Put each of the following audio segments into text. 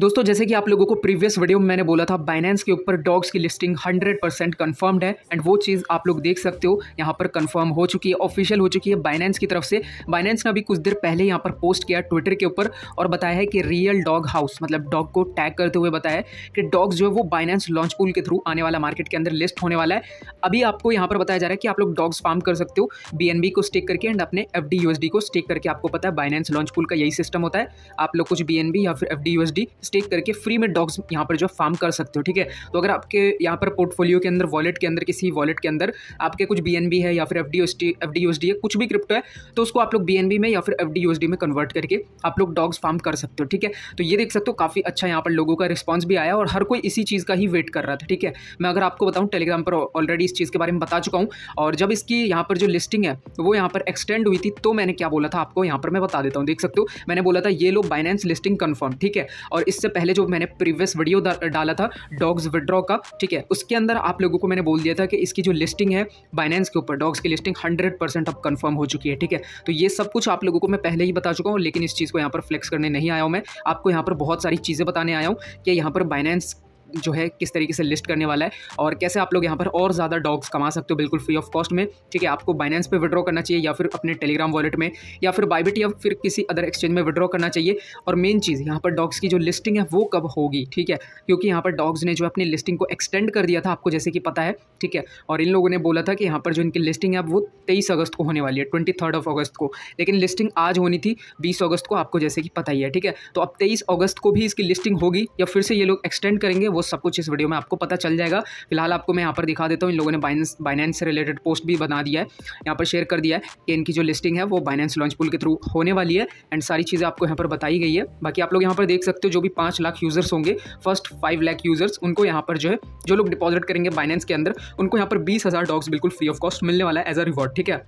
दोस्तों जैसे कि आप लोगों को प्रीवियस वीडियो में मैंने बोला था बाइनेंस के ऊपर डॉग्स की लिस्टिंग 100 परसेंट कन्फर्म्ड है एंड वो चीज़ आप लोग देख सकते हो यहाँ पर कंफर्म हो चुकी है ऑफिशियल हो चुकी है बाइनेंस की तरफ से बाइनेंस ने अभी कुछ देर पहले यहाँ पर पोस्ट किया ट्विटर के ऊपर और बताया है कि रियल डॉग हाउस मतलब डॉग को टैग करते हुए बताया कि डॉग्स जो है वो बाइनेंस लॉन्च पुल के थ्रू आने वाला मार्केट के अंदर लिस्ट होने वाला है अभी आपको यहाँ पर बताया जा रहा है कि आप लोग डॉग्स फार्म कर सकते हो बी को स्टेक करके एंड अपने एफ डी को स्टेक करके आपको पता है बाइनेंस लॉन्च पुल का यही सिस्टम होता है आप लोग कुछ बी या फिर एफ डी स्टेक करके फ्री में डॉग्स यहाँ पर जो फार्म कर सकते हो ठीक है तो अगर आपके यहाँ पर पोर्टफोलियो के अंदर वॉलेट के अंदर किसी वॉलेट के अंदर आपके कुछ बी है या फिर एफ डी है कुछ भी क्रिप्टो है तो उसको आप लोग बी में या फिर एफ में कन्वर्ट करके आप लोग डॉग्स फार्म कर सकते हो ठीक है तो ये देख सकते हो काफ़ी अच्छा यहाँ पर लोगों का रिस्पॉन्स भी आया और हर कोई इसी चीज़ का ही वेट कर रहा था ठीक है मैं अगर आपको बताऊँ टेलीग्राम पर ऑलरेडी इस चीज़ के बारे में बता चुका हूँ और जब इसकी यहाँ पर जो लिस्टिंग है वो यहाँ पर एक्सटेंड हुई थी तो मैंने क्या बोला था आपको यहाँ पर मैं बता देता हूँ देख सकते हो मैंने बोला था ये लो बाइनेंस लिस्टिंग कन्फर्म ठीक है और इससे पहले जो मैंने प्रीवियस वीडियो डाला था डॉग्स विड्रॉ का ठीक है उसके अंदर आप लोगों को मैंने बोल दिया था कि इसकी जो लिस्टिंग है बाइनेंस के ऊपर डॉग्स की लिस्टिंग हंड्रेड परसेंट अब कन्फर्म हो चुकी है ठीक है तो ये सब कुछ आप लोगों को मैं पहले ही बता चुका हूँ लेकिन इस चीज़ को यहाँ पर फ्लेक्स करने नहीं आया हूँ मैं आपको यहाँ पर बहुत सारी चीज़ें बताने आया हूँ कि यहाँ पर बाइनेंस जो है किस तरीके से लिस्ट करने वाला है और कैसे आप लोग यहाँ पर और ज़्यादा डॉग्स कमा सकते हो बिल्कुल फ्री ऑफ कॉस्ट में ठीक है आपको बाइनेंस पे विड्रॉ करना चाहिए या फिर अपने टेलीग्राम वॉलेट में या फिर बाइबिट या फिर किसी अदर एक्सचेंज में विड्रॉ करना चाहिए और मेन चीज़ यहाँ पर डॉग्स की जो लिस्टिंग है वो कब होगी ठीक है क्योंकि यहाँ पर डॉग्स ने जो अपनी लिस्टिंग को एक्सटेंड कर दिया था आपको जैसे कि पता है ठीक है और इन लोगों ने बोला था कि यहाँ पर जो इनकी लिस्टिंग है वो तेईस अगस्त को होने वाली है ट्वेंटी ऑफ अगस्त को लेकिन लिस्टिंग आज होनी थी बीस अगस्त को आपको जैसे कि पता ही है ठीक है तो अब तेईस अगस्त को भी इसकी लिस्टिंग होगी या फिर से ये लोग एक्सटेंड करेंगे वो सब कुछ इस वीडियो में आपको पता चल जाएगा फिलहाल आपको मैं यहाँ पर दिखा देता हूँ इन लोगों ने बाइनेंस बाइनेंस से रिलेटेड पोस्ट भी बना दिया है यहाँ पर शेयर कर दिया है कि इनकी जो लिस्टिंग है वो बाइनेंस लॉन्च पुल के थ्रू होने वाली है एंड सारी चीज़ें आपको यहाँ पर बताई गई है बाकी आप लोग यहाँ पर देख सकते हो जो भी पाँच लाख यूज़र्स होंगे फर्स्ट फाइव लाख यूज़र्स उनको यहाँ पर जो है जो लोग डिपॉजिट करेंगे बाइनेंस के अंदर उनको यहाँ पर बीस हज़ार बिल्कुल फ्री ऑफ कॉस्ट मिलने वाला है एज अ रिवॉर्ड ठीक है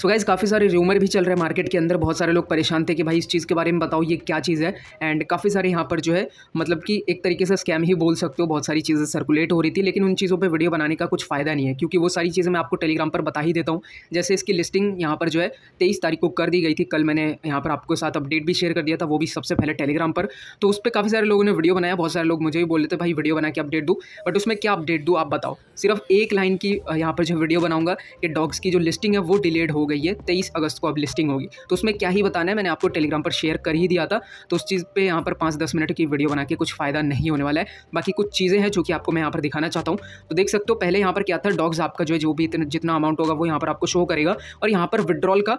सो गाइज़ काफ़ी सारे र्यूमर भी चल रहे हैं मार्केट के अंदर बहुत सारे लोग परेशान थे कि भाई इस चीज़ के बारे में बताओ ये क्या चीज़ है एंड काफ़ी सारे यहाँ पर जो है मतलब कि एक तरीके से स्कैम ही बोल सकते हो बहुत सारी चीज़ें सर्कुलेट हो रही थी लेकिन उन चीज़ों पर वीडियो बनाने का कुछ फ़ायदा नहीं है क्योंकि वो सारी चीज़ें मैं आपको टेलीग्राम पर बता ही देता हूँ जैसे इसकी लिस्टिंग यहाँ पर जो है तेईस तारीख को कर दी गई थी कल मैंने यहाँ पर आपको साथ अपडेट भी शेयर कर दिया था वो भी सबसे पहले टेलीग्राम पर तो उस पर काफ़ी सारे लोगों ने वीडियो बनाया बहुत सारे लोग मुझे भी बोल रहे थे भाई वीडियो बना के अपडेट दूँ बट उसमें क्या अपडेट दूँ आप बताओ सिर्फ एक लाइन की यहाँ पर जो वीडियो बनाऊँगा कि डॉग्स की जो लिस्टिंग है वो डिलेड हो गई है तेईस अगस्त को अब लिस्टिंग होगी तो उसमें क्या ही बताना है मैंने आपको टेलीग्राम पर शेयर कर ही दिया था तो उस चीज़ पर यहाँ पर पाँच दस मिनट की वीडियो बना के कुछ फ़ायदा नहीं होने वाला है बाकी कुछ चीज़ें हैं जो कि आपको मैं यहाँ पर दिखाना चाहता हूँ तो देख सकते हो पहले यहाँ पर क्या था डॉग्स आपका जो है जो भी जितना अमाउंट होगा वो यहाँ पर आपको शो करेगा और यहाँ पर विड्रॉल का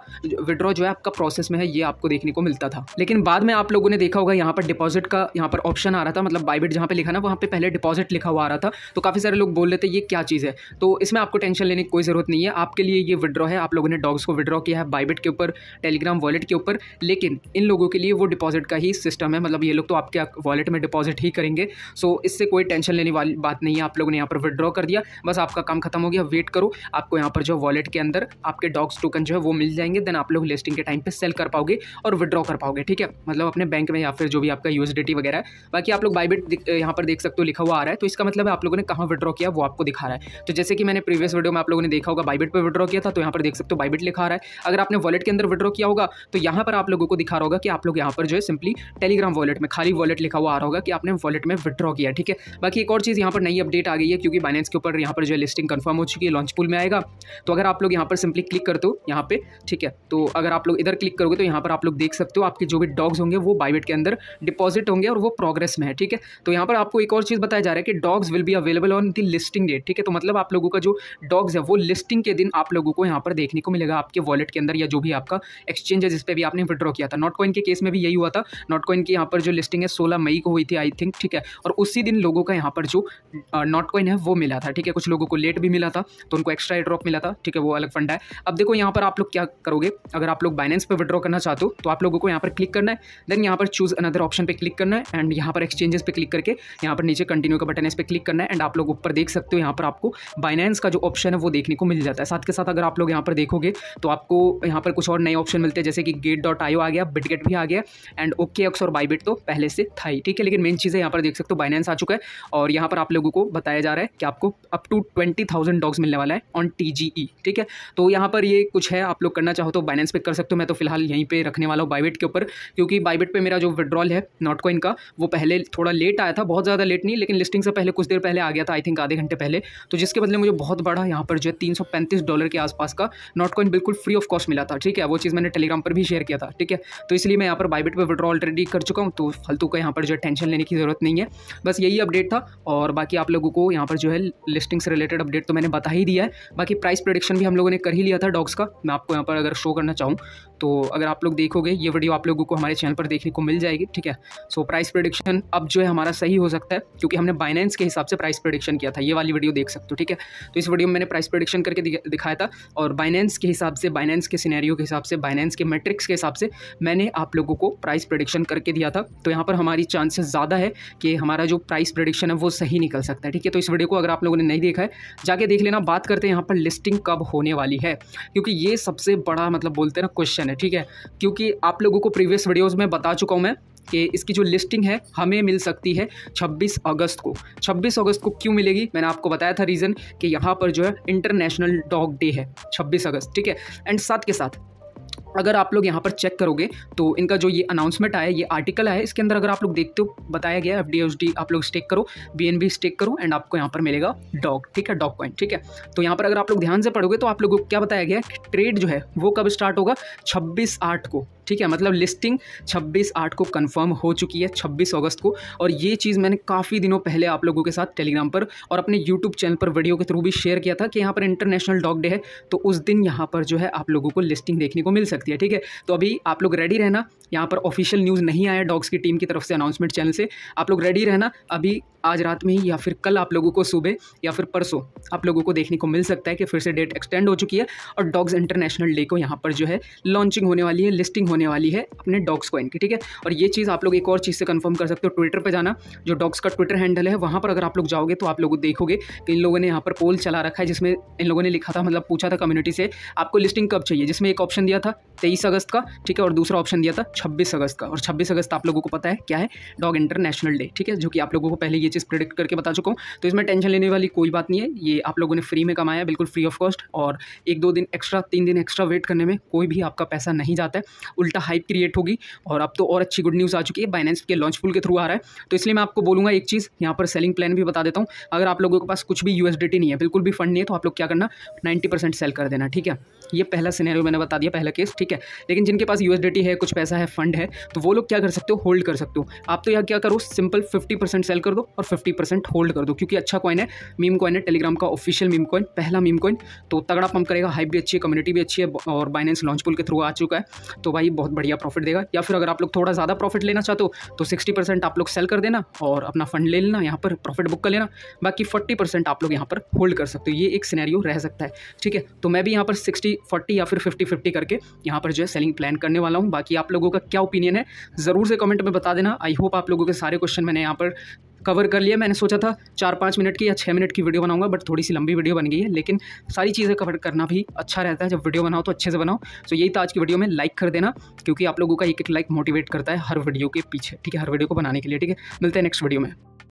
विड्रॉ जो है आपका प्रोसेस में है ये आपको देखने को मिलता था लेकिन बाद में आप लोगों ने देखा होगा यहाँ पर डिपॉजिट का यहाँ पर ऑप्शन आ रहा था मतलब बाइबिट जहाँ पर लिखा ना वहाँ पर पहले डिपॉजिट लिखा हुआ आ रहा था तो काफ़ी सारे लोग बोल रहे थे ये क्या चीज़ है तो इसमें आपको टेंशन लेने की कोई ज़रूरत नहीं है आपके लिए ये विड्रॉ है आप लोगों ने डॉग डॉग्स को विड्रॉ किया है बाइबिट के ऊपर टेलीग्राम वॉलेट के ऊपर लेकिन इन लोगों के लिए वो डिपॉजिट का ही सिस्टम है मतलब ये लोग तो आपके वॉलेट में डिपॉजिट ही करेंगे सो इससे कोई टेंशन लेने वाली बात नहीं है आप लोगों ने यहाँ पर विड्रॉ कर दिया बस आपका काम खत्म हो गया वेट करो आपको यहाँ पर जो वॉलेट के अंदर आपके डॉग्स टोकन जो है वो मिल जाएंगे देन आप लोग लिस्टिंग के टाइम पर सेल कर पाओगे और विड्रॉ कर पाओगे ठीक है मतलब अपने बैंक में या फिर जो भी आपका यूजिडिटी वगैरह है बाकी आप लोग बाइबिट यहाँ पर देख सकते हो लिखा हुआ आ रहा है तो इसका मतलब आप लोगों ने कहाँ विड्रॉ किया वो आपको दिखा रहा है तो जैसे कि मैंने प्रीवियस वीडियो में आप लोगों ने देखा होगा बाइबिट पर विड्रॉ किया था तो यहाँ पर देख सकते हो बाइबिट वॉलेट लिखा रहा है अगर आपने वॉलेट के अंदर विड्रॉ किया होगा तो यहाँ पर आप लोगों को दिखा रहा होगा कि आप लोग यहाँ पर जो है सिंपली टेलीग्राम वॉलेट में खाली वॉलेट लिखा हुआ आ रहा होगा कि आपने वॉलेट में विड्रॉ किया ठीक है बाकी एक और चीज़ यहाँ पर नई अपडेट आ गई है क्योंकि बाइनेंस के ऊपर यहाँ पर जो लिस्टिंग कन्फर्म हो चुकी है लॉन्च पुल में आएगा तो अगर आप लोग यहाँ पर सिंपली क्लिक करते हो यहाँ पे ठीक है तो अगर आप लोग इधर क्लिक करोगे तो यहाँ पर आप लोग देख सकते हो आपके जो भी डॉग्स होंगे वो बाइवेट के अंदर डिपॉजिट होंगे और वो प्रोग्रेस में है ठीक है तो यहाँ पर आपको एक और चीज़ बताया जा रहा है कि dogs will be available on the listing date ठीक है तो मतलब आप लोगों का जो डॉग्स है वो लिस्टिंग के दिन आप लोगों को यहाँ पर देखने को मिलेगा जाएगा आपके वॉलेट के अंदर या जो भी आपका एक्सचेंज है जिस पर भी आपने विड्रॉ किया था नॉट कॉइन के केस में भी यही हुआ था नॉट कॉइन की यहाँ पर जो लिस्टिंग है सोलह मई को हुई थी आई थिंक ठीक है और उसी दिन लोगों का यहाँ पर जो नॉट कॉइन है वो मिला था ठीक है कुछ लोगों को लेट भी मिला था तो उनको एक्स्ट्रा ड्रॉप मिला था ठीक है वो अलग फंड है अब देखो यहाँ पर आप लोग क्या करोगे अगर आप लोग बाइनेंस पर विड्रॉ करना चाहते हो तो आप लोगों को यहाँ पर क्लिक करना है देन यहाँ पर चूज़ अनदर ऑप्शन पर क्लिक करना है एंड यहाँ पर एक्सचेंजेस पर क्लिक करके यहाँ पर नीचे कंटिन्यू का बटन इस पर क्लिक करना है एंड आप लोग ऊपर देख सकते हो यहाँ पर आपको बाइनेंस का जो ऑप्शन है वो देखने को मिल जाता है साथ के साथ अगर आप लोग यहाँ पर देखोगे तो आपको यहाँ पर कुछ और नए ऑप्शन मिलते हैं जैसे कि गेट डॉट आयो आ गया बिटगेट भी आ गया एंड ओके एक्स और बाईबिट तो पहले से था ही ठीक है लेकिन मेन चीज़ें यहाँ पर देख सकते हो बाइनेंस आ चुका है और यहाँ पर आप लोगों को बताया जा रहा है कि आपको up to twenty thousand dogs मिलने वाला है ऑन टी ई ठीक है तो यहाँ पर ये कुछ है आप लोग करना चाहो तो बाइनेंस पे कर सकते हो मैं तो फिलहाल यहीं पर रखने वाला हूँ बाइबिट के ऊपर क्योंकि बाइबिट पर मेरा जो विड्रॉल है नॉट कॉइन का वो पहले थोड़ा लेट आया था बहुत ज़्यादा लेट नहीं लेकिन लिस्टिंग से पहले कुछ देर पहले आ गया था आई थिंक आधे घंटे पहले तो जिसके बदले मुझे बहुत बड़ा यहाँ पर जो है तीन डॉलर के आसपास का नॉट कॉइन बिल्कुल फ्री ऑफ कॉस्ट मिला था ठीक है वो चीज़ मैंने टेलीग्राम पर भी शेयर किया था ठीक है तो इसलिए मैं यहाँ पर बाइबिट पर विड्रॉ ऑलरेडी कर चुका हूँ तो फालतू का यहाँ पर जो है टेंशन लेने की ज़रूरत नहीं है बस यही अपडेट था और बाकी आप लोगों को यहाँ पर जो है लिस्टिंग से रिलेटेड अपडेट तो मैंने बता ही दिया है बाकी प्राइस प्रोडिक्शन भी हम लोगों ने कर ही लिया था डॉग्स का मैं आपको यहाँ पर अगर शो करना चाहूँ तो अगर आप लोग देखोगे ये वीडियो आप लोगों को हमारे चैनल पर देखने को मिल जाएगी ठीक है सो प्राइस प्रोडिक्शन अब जो है हमारा सही हो सकता है क्योंकि हमने बाइनेंस के हिसाब से प्राइस प्रोडिक्शन किया था ये वाली वीडियो देख सकते हो ठीक है तो इस वीडियो में मैंने प्राइस प्रोडिक्शन करके दिखाया था और बाइनेंस के हिसाब से बाइनेंस के सीनैरियो के हिसाब से बाइनेंस के मेट्रिक्स के हिसाब से मैंने आप लोगों को प्राइस प्रोडिक्शन करके दिया था तो यहाँ पर हमारी चांसेस ज़्यादा है कि हमारा जो प्राइस प्रोडिक्शन है वो सही निकल सकता है ठीक है तो इस वीडियो को अगर आप लोगों ने नहीं देखा है जाके देख लेना बात करते हैं यहाँ पर लिस्टिंग कब होने वाली है क्योंकि ये सबसे बड़ा मतलब बोलते हैं ना क्वेश्चन है है ठीक है क्योंकि आप लोगों को प्रीवियस वीडियोज़ में बता चुका हूँ मैं कि इसकी जो लिस्टिंग है हमें मिल सकती है 26 अगस्त को 26 अगस्त को क्यों मिलेगी मैंने आपको बताया था रीज़न कि यहाँ पर जो है इंटरनेशनल डॉग डे है 26 अगस्त ठीक है एंड साथ के साथ अगर आप लोग यहाँ पर चेक करोगे तो इनका जो ये अनाउंसमेंट आया ये आर्टिकल आया इसके अंदर अगर आप लोग देखते हो बताया गया एफ डी आप लोग स्टेक करो बी एन स्टेक करो एंड आपको यहाँ पर मिलेगा डॉग ठीक है डॉग कॉइन ठीक है तो यहाँ पर अगर आप लोग ध्यान से पढ़ोगे तो आप लोगों को क्या बताया गया है कि ट्रेड जो है वो कब स्टार्ट होगा छब्बीस आठ को ठीक है मतलब लिस्टिंग 26 आठ को कंफर्म हो चुकी है 26 अगस्त को और ये चीज़ मैंने काफ़ी दिनों पहले आप लोगों के साथ टेलीग्राम पर और अपने यूट्यूब चैनल पर वीडियो के थ्रू भी शेयर किया था कि यहाँ पर इंटरनेशनल डॉग डे है तो उस दिन यहाँ पर जो है आप लोगों को लिस्टिंग देखने को मिल सकती है ठीक है तो अभी आप लोग रेडी रहना यहाँ पर ऑफिशियल न्यूज़ नहीं आया डॉग्स की टीम की तरफ से अनाउंसमेंट चैनल से आप लोग रेडी रहना अभी आज रात में ही या फिर कल आप लोगों को सुबह या फिर परसों आप लोगों को देखने को मिल सकता है कि फिर से डेट एक्सटेंड हो चुकी है और डॉग्स इंटरनेशनल डे को यहाँ पर जो है लॉन्चिंग होने वाली है लिस्टिंग होने वाली है अपने डॉग्स कॉइन की ठीक है और ये चीज़ आप लोग एक और चीज़ से कंफर्म कर सकते हो ट्विटर पर जाना जो डॉग्स का ट्विटर हैंडल है वहाँ पर अगर आप लोग जाओगे तो आप लोग देखोगे कि इन लोगों ने यहाँ पर पोल चला रखा है जिसमें इन लोगों ने लिखा था मतलब पूछा था कम्युनिटी से आपको लिस्टिंग कब चाहिए जिसमें एक ऑप्शन दिया था तेईस अगस्त का ठीक है और दूसरा ऑप्शन दिया था छब्बीस अगस्त का और छब्बीस अगस्त आप लोगों को पता है क्या है डॉग इंटरनेशनल डे ठीक है जो कि आप लोगों को पहले ये चीज़ प्रिडिक्ट करके बता चुका हूँ तो इसमें टेंशन लेने वाली कोई बात नहीं है ये आप लोगों ने फ्री में कमाया बिल्कुल फ्री ऑफ कॉस्ट और एक दो दिन एक्स्ट्रा तीन दिन एक्स्ट्रा वेट करने में कोई भी आपका पैसा नहीं जाता है उल्टा हाइप क्रिएट होगी और अब तो और अच्छी गुड न्यूज़ आ चुकी है बाइनेंस के लॉन्च पुल के थ्रू आ रहा है तो इसलिए मैं आपको बोलूँगा एक चीज़ यहाँ पर सेलिंग प्लान भी बता देता हूँ अगर आप लोगों के पास कुछ भी यू नहीं है बिल्कुल भी फंड नहीं है तो आप लोग क्या करना नाइन्टी परसेंट सेल कर देना ठीक है ये पहला सिनेरियो मैंने बता दिया पहला केस ठीक है लेकिन जिनके पास यू है कुछ पैसा है फंड है तो वो लोग क्या कर सकते हो होल्ड कर सकते हो आप तो यहाँ क्या करो सिंपल फिफ्टी परसेंट सेल कर दो और फिफ्टी परसेंट होल्ड कर दो क्योंकि अच्छा कॉइन है मीम कॉइन है टेलीग्राम का ऑफिशियल मीम कॉइन पहला मीम कॉइन तो तगड़ा पंप करेगा हाइप भी अच्छी है कम्युनिटी भी अच्छी है और बाइनेंस लॉन्च पुल के थ्रू आ चुका है तो भाई बहुत बढ़िया प्रॉफिट देगा या फिर अगर आप लोग थोड़ा ज़्यादा प्रॉफिट लेना चाहते हो तो सिक्सटी परसेंट आप लोग सेल कर देना और अपना फंड ले लेना यहाँ पर प्रॉफिट बुक कर लेना बाकी फोर्टी परसेंट आप लोग यहाँ पर होल्ड कर सकते हो ये एक सिनेरियो रह सकता है ठीक है तो मैं भी यहाँ पर सिक्सटी फोर्टी या फिर फिफ्टी फिफ्टी करके यहाँ पर जो है सेलिंग प्लान करने वाला हूँ बाकी आप लोगों का क्या ओपिनियन है ज़रूर से कमेंट में बता देना आई होप आप लोगों के सारे क्वेश्चन मैंने यहाँ पर कवर कर लिया मैंने सोचा था चार पाँच मिनट की या छः मिनट की वीडियो बनाऊंगा बट थोड़ी सी लंबी वीडियो बन गई है लेकिन सारी चीज़ें कवर करना भी अच्छा रहता है जब वीडियो बनाओ तो अच्छे से बनाओ तो यही था आज की वीडियो में लाइक कर देना क्योंकि आप लोगों का एक एक लाइक मोटिवेट करता है हर वीडियो के पीछे ठीक है हर वीडियो को बनाने के लिए ठीक है मिलते हैं नेक्स्ट वीडियो में